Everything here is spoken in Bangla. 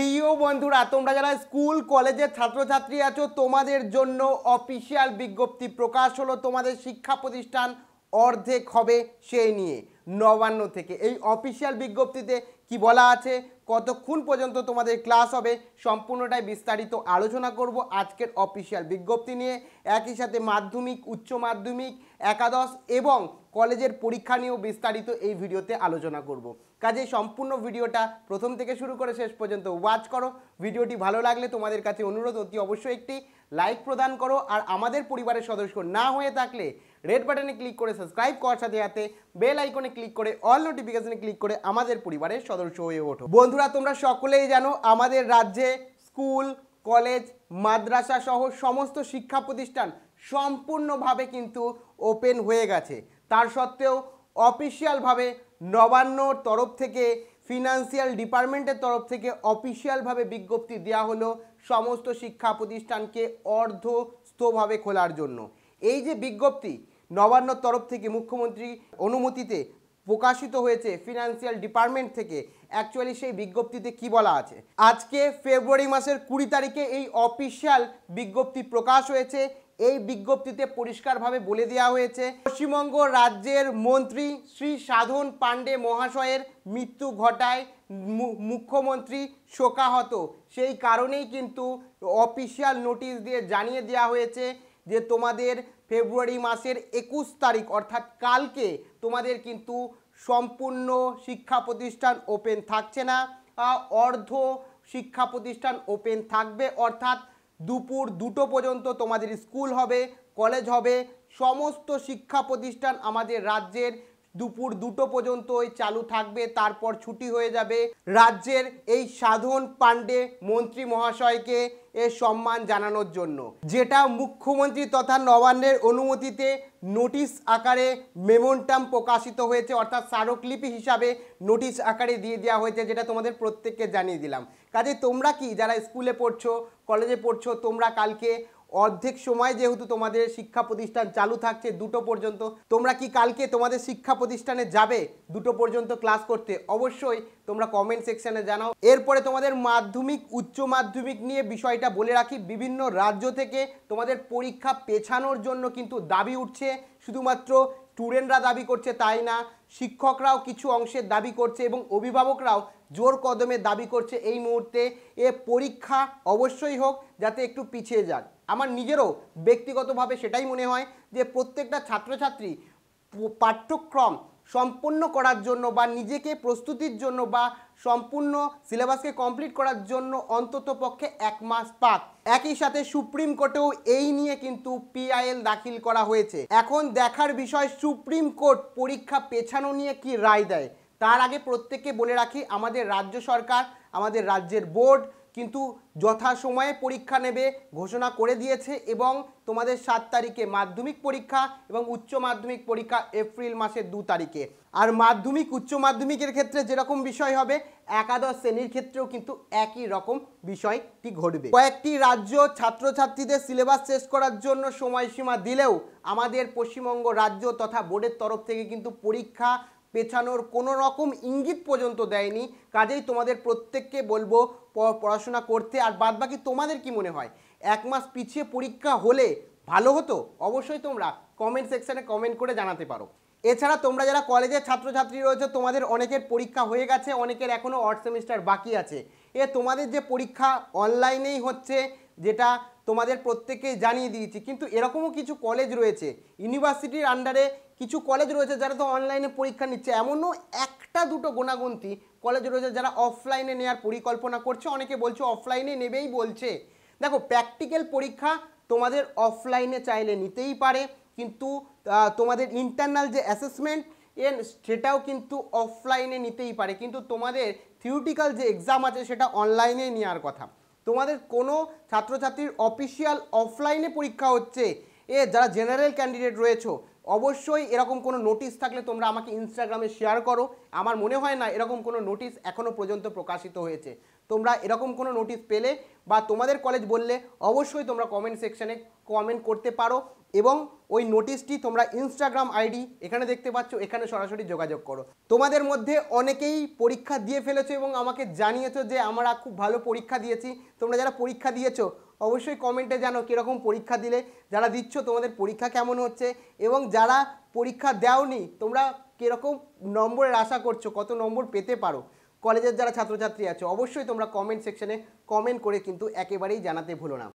প্রিয় বন্ধুরা তোমরা যারা স্কুল কলেজের ছাত্রছাত্রী আছো তোমাদের জন্য অফিসিয়াল বিজ্ঞপ্তি প্রকাশ হলো তোমাদের শিক্ষা প্রতিষ্ঠান অর্ধেক হবে সেই নিয়ে নবান্ন থেকে এই অফিসিয়াল বিজ্ঞপ্তিতে কি বলা আছে কতক্ষণ পর্যন্ত তোমাদের ক্লাস হবে সম্পূর্ণটাই বিস্তারিত আলোচনা করব আজকের অফিসিয়াল বিজ্ঞপ্তি নিয়ে একই সাথে মাধ্যমিক উচ্চ মাধ্যমিক একাদশ এবং কলেজের পরীক্ষা নিয়েও বিস্তারিত এই ভিডিওতে আলোচনা করব কাজেই সম্পূর্ণ ভিডিওটা প্রথম থেকে শুরু করে শেষ পর্যন্ত ওয়াচ করো ভিডিওটি ভালো লাগলে তোমাদের কাছে অনুরোধ অতি অবশ্যই একটি লাইক প্রদান করো আর আমাদের পরিবারের সদস্য না হয়ে থাকলে রেড বাটনে ক্লিক করে সাবস্ক্রাইব করার সাথে সাথে বেল আইকনে ক্লিক করে অল নোটিফিকেশনে ক্লিক করে আমাদের পরিবারের সদস্য হয়ে ওঠো বন্ধুরা তোমরা সকলেই জানো আমাদের রাজ্যে স্কুল কলেজ মাদ্রাসা সহ সমস্ত শিক্ষা প্রতিষ্ঠান সম্পূর্ণভাবে কিন্তু ওপেন হয়ে গেছে তার সত্ত্বেও অফিসিয়ালভাবে নবান্নর তরফ থেকে ফিনান্সিয়াল ডিপার্টমেন্টের তরফ থেকে অফিসিয়ালভাবে বিজ্ঞপ্তি দেওয়া হলো সমস্ত শিক্ষা প্রতিষ্ঠানকে অর্ধস্থভাবে খোলার জন্য এই যে বিজ্ঞপ্তি নবান্নর তরফ থেকে মুখ্যমন্ত্রী অনুমতিতে প্রকাশিত হয়েছে ফিনান্সিয়াল ডিপার্টমেন্ট থেকে অ্যাকচুয়ালি সেই বিজ্ঞপ্তিতে কি বলা আছে আজকে ফেব্রুয়ারি মাসের কুড়ি তারিখে এই অফিসিয়াল বিজ্ঞপ্তি প্রকাশ হয়েছে এই বিজ্ঞপ্তিতে পরিষ্কারভাবে বলে দেওয়া হয়েছে পশ্চিমবঙ্গ রাজ্যের মন্ত্রী শ্রী সাধন পাণ্ডে মহাশয়ের মৃত্যু ঘটায় মুখ্যমন্ত্রী শোকাহত সেই কারণেই কিন্তু অফিসিয়াল নোটিশ দিয়ে জানিয়ে দেওয়া হয়েছে যে তোমাদের ফেব্রুয়ারি মাসের একুশ তারিখ অর্থাৎ কালকে তোমাদের কিন্তু সম্পূর্ণ শিক্ষা প্রতিষ্ঠান ওপেন থাকছে না অর্ধ শিক্ষা প্রতিষ্ঠান ওপেন থাকবে অর্থাৎ দুপুর দুটো পর্যন্ত তোমাদের স্কুল হবে কলেজ হবে সমস্ত শিক্ষা প্রতিষ্ঠান আমাদের রাজ্যের দুপুর দুটো পর্যন্তই চালু থাকবে তারপর ছুটি হয়ে যাবে রাজ্যের এই সাধন পাণ্ডে মন্ত্রী মহাশয়কে এ সম্মান জানানোর জন্য যেটা মুখ্যমন্ত্রী তথা নবান্নের অনুমতিতে নোটিশ আকারে মেমোন্টাম প্রকাশিত হয়েছে অর্থাৎ স্মারকলিপি হিসাবে নোটিশ আকারে দিয়ে দেওয়া হয়েছে যেটা তোমাদের প্রত্যেককে জানিয়ে দিলাম কাজে তোমরা কি যারা স্কুলে পড়ছো কলেজে পড়ছো তোমরা কালকে অর্ধেক সময় যেহেতু তোমাদের শিক্ষা প্রতিষ্ঠান চালু থাকছে দুটো পর্যন্ত তোমরা কি কালকে তোমাদের শিক্ষা প্রতিষ্ঠানে যাবে দুটো পর্যন্ত ক্লাস করতে অবশ্যই তোমরা কমেন্ট সেকশানে জানাও এরপরে তোমাদের মাধ্যমিক উচ্চ মাধ্যমিক নিয়ে বিষয়টা বলে রাখি বিভিন্ন রাজ্য থেকে তোমাদের পরীক্ষা পেছানোর জন্য কিন্তু দাবি উঠছে শুধুমাত্র স্টুডেন্টরা দাবি করছে তাই না শিক্ষকরাও কিছু অংশের দাবি করছে এবং অভিভাবকরাও জোর কদমে দাবি করছে এই মুহূর্তে এ পরীক্ষা অবশ্যই হোক যাতে একটু পিছিয়ে যাক আমার নিজেরও ব্যক্তিগতভাবে সেটাই মনে হয় যে প্রত্যেকটা ছাত্রছাত্রী পাঠ্যক্রম সম্পূর্ণ করার জন্য বা নিজেকে প্রস্তুতির জন্য বা সম্পূর্ণ সিলেবাসকে কমপ্লিট করার জন্য অন্তত পক্ষে এক মাস পাক একই সাথে সুপ্রিম কোর্টেও এই নিয়ে কিন্তু পিআইএল দাখিল করা হয়েছে এখন দেখার বিষয় সুপ্রিম কোর্ট পরীক্ষা পেছানো নিয়ে কি রায় দেয় তার আগে প্রত্যেককে বলে রাখি আমাদের রাজ্য সরকার আমাদের রাজ্যের বোর্ড কিন্তু যথাসময়ে পরীক্ষা নেবে ঘোষণা করে দিয়েছে এবং তোমাদের সাত তারিখে মাধ্যমিক পরীক্ষা এবং উচ্চ মাধ্যমিক পরীক্ষা এপ্রিল মাসের দু তারিখে আর মাধ্যমিক উচ্চ মাধ্যমিকের ক্ষেত্রে যেরকম বিষয় হবে একাদশ শ্রেণীর ক্ষেত্রেও কিন্তু একই রকম বিষয়টি ঘটবে কয়েকটি রাজ্য ছাত্রছাত্রীদের সিলেবাস শেষ করার জন্য সময়সীমা দিলেও আমাদের পশ্চিমবঙ্গ রাজ্য তথা বোর্ডের তরফ থেকে কিন্তু পরীক্ষা পেছানোর কোনো রকম ইঙ্গিত পর্যন্ত দেয়নি কাজেই তোমাদের প্রত্যেককে বলবো পড়াশোনা করতে আর বাদবাকি তোমাদের কি মনে হয় এক মাস পিছিয়ে পরীক্ষা হলে ভালো হতো অবশ্যই তোমরা কমেন্ট সেকশানে কমেন্ট করে জানাতে পারো এছাড়া তোমরা যারা কলেজের ছাত্রছাত্রী রয়েছে তোমাদের অনেকের পরীক্ষা হয়ে গেছে অনেকের এখনও অর্থ সেমিস্টার বাকি আছে এ তোমাদের যে পরীক্ষা অনলাইনেই হচ্ছে যেটা তোমাদের প্রত্যেকেই জানিয়ে দিয়েছি কিন্তু এরকমও কিছু কলেজ রয়েছে ইউনিভার্সিটির আন্ডারে কিছু কলেজ রয়েছে যারা তো অনলাইনে পরীক্ষা নিচ্ছে এমনও একটা দুটো গোনাগন্তি কলেজ রয়েছে যারা অফলাইনে নেওয়ার পরিকল্পনা করছে অনেকে বলছে অফলাইনে নেবেই বলছে দেখো প্র্যাকটিক্যাল পরীক্ষা তোমাদের অফলাইনে চাইলে নিতেই পারে কিন্তু তোমাদের ইন্টারনাল যে অ্যাসেসমেন্ট এন সেটাও কিন্তু অফলাইনে নিতেই পারে কিন্তু তোমাদের থিওরিটিক্যাল যে এক্সাম আছে সেটা অনলাইনে নেওয়ার কথা তোমাদের কোনো ছাত্রছাত্রীর অফিসিয়াল অফলাইনে পরীক্ষা হচ্ছে এ যারা জেনারেল ক্যান্ডিডেট রয়েছে অবশ্যই এরকম কোনো নোটিশ থাকলে তোমরা আমাকে ইনস্টাগ্রামে শেয়ার করো আমার মনে হয় না এরকম কোনো নোটিশ এখনও পর্যন্ত প্রকাশিত হয়েছে তোমরা এরকম কোনো নোটিশ পেলে বা তোমাদের কলেজ বললে অবশ্যই তোমরা কমেন্ট সেকশানে কমেন্ট করতে পারো এবং ওই নোটিশটি তোমরা ইনস্টাগ্রাম আইডি এখানে দেখতে পাচ্ছ এখানে সরাসরি যোগাযোগ করো তোমাদের মধ্যে অনেকেই পরীক্ষা দিয়ে ফেলেছো এবং আমাকে জানিয়েছো যে আমরা খুব ভালো পরীক্ষা দিয়েছি তোমরা যারা পরীক্ষা দিয়েছো অবশ্যই কমেন্টে জানো কীরকম পরীক্ষা দিলে যারা দিচ্ছ তোমাদের পরীক্ষা কেমন হচ্ছে এবং যারা পরীক্ষা দেওনি তোমরা কীরকম নম্বরের আশা করছো কত নম্বর পেতে পারো কলেজের যারা ছাত্রছাত্রী আছে অবশ্যই তোমরা কমেন্ট সেকশনে কমেন্ট করে কিন্তু একেবারেই জানাতে ভুলো না